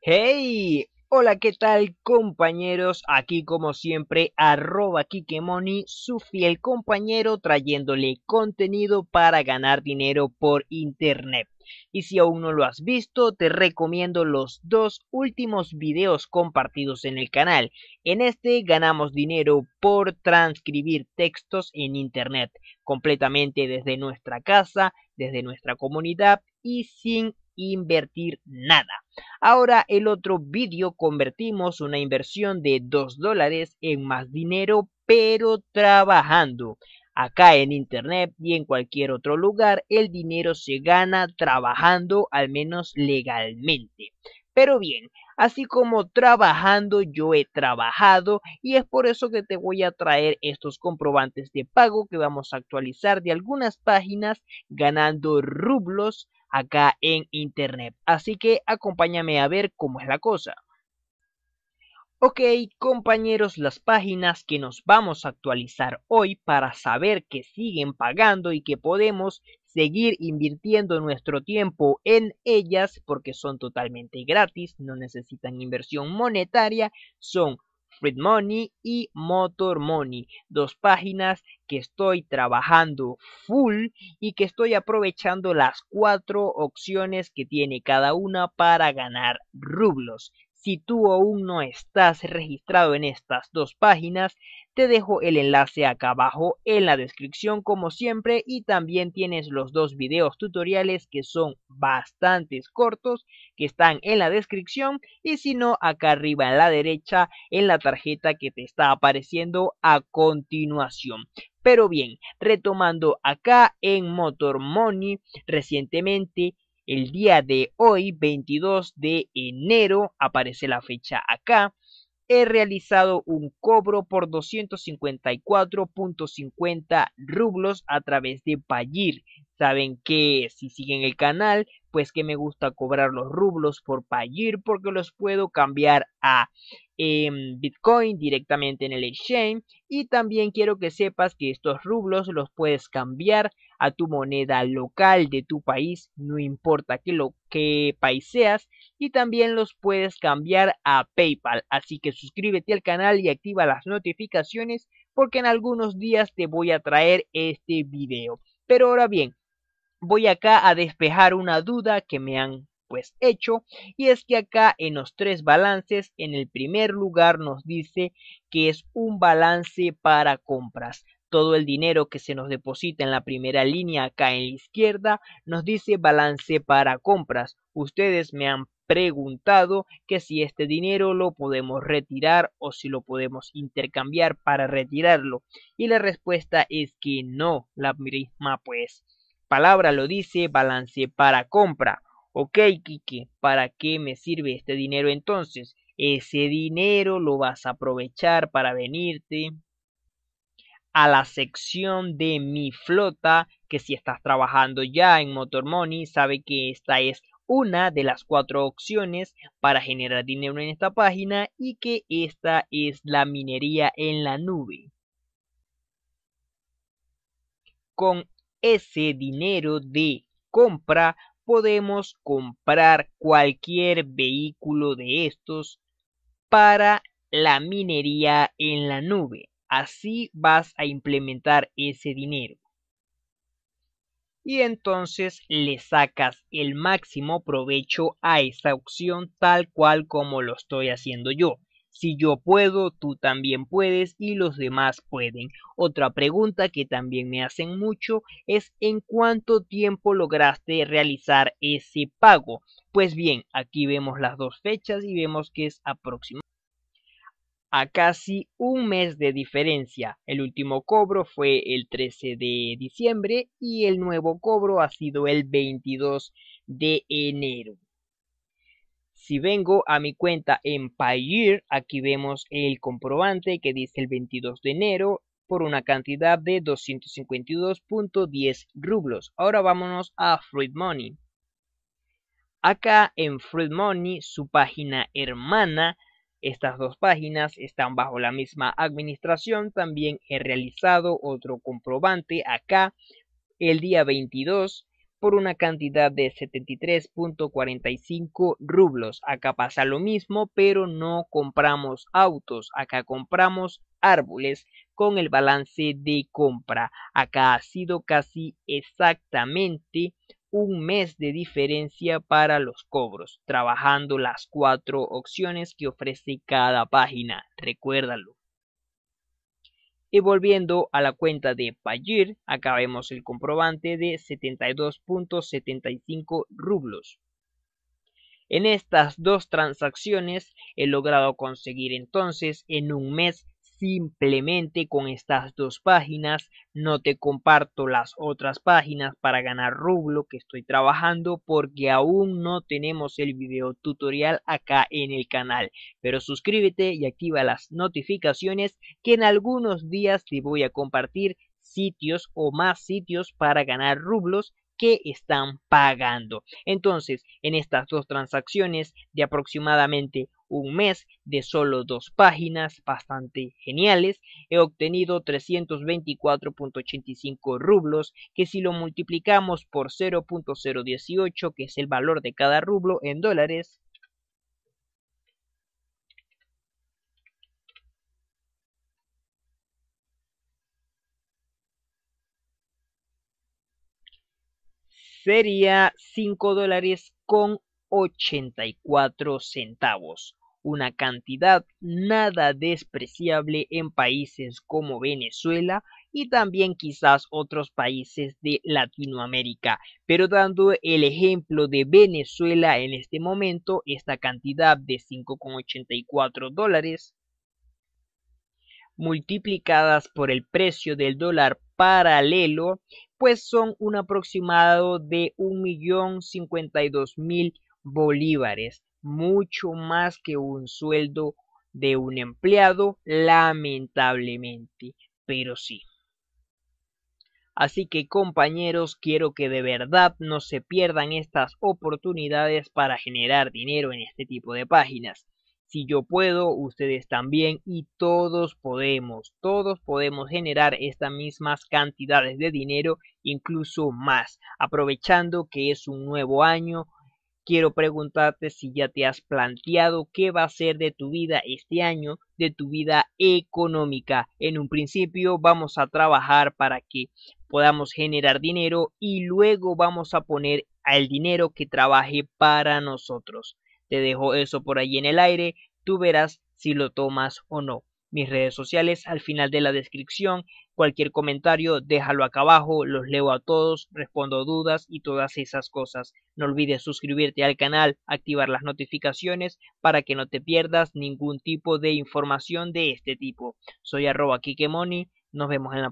Hey, hola, ¿qué tal compañeros? Aquí como siempre, arroba Kikemoni, su fiel compañero trayéndole contenido para ganar dinero por internet. Y si aún no lo has visto, te recomiendo los dos últimos videos compartidos en el canal. En este ganamos dinero por transcribir textos en Internet, completamente desde nuestra casa, desde nuestra comunidad y sin invertir nada. Ahora el otro vídeo convertimos una inversión de 2 dólares en más dinero pero trabajando. Acá en internet y en cualquier otro lugar el dinero se gana trabajando al menos legalmente. Pero bien, así como trabajando yo he trabajado y es por eso que te voy a traer estos comprobantes de pago que vamos a actualizar de algunas páginas ganando rublos acá en internet. Así que acompáñame a ver cómo es la cosa. Ok compañeros, las páginas que nos vamos a actualizar hoy para saber que siguen pagando y que podemos seguir invirtiendo nuestro tiempo en ellas porque son totalmente gratis, no necesitan inversión monetaria, son Free Money y Motor Money, dos páginas que estoy trabajando full y que estoy aprovechando las cuatro opciones que tiene cada una para ganar rublos. Si tú aún no estás registrado en estas dos páginas, te dejo el enlace acá abajo en la descripción como siempre y también tienes los dos videos tutoriales que son bastantes cortos que están en la descripción y si no acá arriba en la derecha en la tarjeta que te está apareciendo a continuación. Pero bien, retomando acá en Motor Money, recientemente el día de hoy, 22 de enero, aparece la fecha acá, he realizado un cobro por 254.50 rublos a través de Payir. Saben que si siguen el canal, pues que me gusta cobrar los rublos por Payir porque los puedo cambiar a em, Bitcoin directamente en el exchange. Y también quiero que sepas que estos rublos los puedes cambiar a tu moneda local de tu país, no importa qué lo que país seas y también los puedes cambiar a PayPal. Así que suscríbete al canal y activa las notificaciones porque en algunos días te voy a traer este video. Pero ahora bien, voy acá a despejar una duda que me han pues hecho y es que acá en los tres balances en el primer lugar nos dice que es un balance para compras todo el dinero que se nos deposita en la primera línea acá en la izquierda nos dice balance para compras. Ustedes me han preguntado que si este dinero lo podemos retirar o si lo podemos intercambiar para retirarlo y la respuesta es que no, la misma pues palabra lo dice balance para compra. Ok, Kike, ¿para qué me sirve este dinero entonces? Ese dinero lo vas a aprovechar para venirte a la sección de mi flota, que si estás trabajando ya en Motor Money, sabe que esta es una de las cuatro opciones para generar dinero en esta página y que esta es la minería en la nube. Con ese dinero de compra podemos comprar cualquier vehículo de estos para la minería en la nube. Así vas a implementar ese dinero y entonces le sacas el máximo provecho a esa opción tal cual como lo estoy haciendo yo. Si yo puedo, tú también puedes y los demás pueden. Otra pregunta que también me hacen mucho es en cuánto tiempo lograste realizar ese pago. Pues bien, aquí vemos las dos fechas y vemos que es aproximadamente a casi un mes de diferencia. El último cobro fue el 13 de diciembre y el nuevo cobro ha sido el 22 de enero. Si vengo a mi cuenta en Payeer, aquí vemos el comprobante que dice el 22 de enero por una cantidad de 252.10 rublos. Ahora vámonos a Fruit Money. Acá en Fruit Money, su página hermana, estas dos páginas están bajo la misma administración. También he realizado otro comprobante acá el día 22 por una cantidad de 73.45 rublos. Acá pasa lo mismo, pero no compramos autos, acá compramos árboles con el balance de compra. Acá ha sido casi exactamente un mes de diferencia para los cobros, trabajando las cuatro opciones que ofrece cada página, recuérdalo. Y volviendo a la cuenta de Payir, acá vemos el comprobante de 72.75 rublos. En estas dos transacciones he logrado conseguir entonces en un mes simplemente con estas dos páginas. No te comparto las otras páginas para ganar rublo que estoy trabajando porque aún no tenemos el video tutorial acá en el canal. Pero suscríbete y activa las notificaciones que en algunos días te voy a compartir sitios o más sitios para ganar rublos que están pagando. Entonces, en estas dos transacciones de aproximadamente un mes de solo dos páginas bastante geniales, he obtenido 324.85 rublos, que si lo multiplicamos por 0.018, que es el valor de cada rublo en dólares, sería 5 dólares con 84 centavos, una cantidad nada despreciable en países como Venezuela y también quizás otros países de Latinoamérica. Pero dando el ejemplo de Venezuela en este momento, esta cantidad de 5,84 dólares multiplicadas por el precio del dólar paralelo pues son un aproximado de 1.052.000 bolívares, mucho más que un sueldo de un empleado, lamentablemente, pero sí. Así que compañeros, quiero que de verdad no se pierdan estas oportunidades para generar dinero en este tipo de páginas. Si yo puedo, ustedes también y todos podemos, todos podemos generar estas mismas cantidades de dinero, incluso más, aprovechando que es un nuevo año. Quiero preguntarte si ya te has planteado qué va a ser de tu vida este año, de tu vida económica. En un principio vamos a trabajar para que podamos generar dinero y luego vamos a poner al dinero que trabaje para nosotros. Te dejo eso por ahí en el aire, tú verás si lo tomas o no. Mis redes sociales al final de la descripción, cualquier comentario déjalo acá abajo, los leo a todos, respondo dudas y todas esas cosas. No olvides suscribirte al canal, activar las notificaciones para que no te pierdas ningún tipo de información de este tipo. Soy arroba Kikemoni, nos vemos en la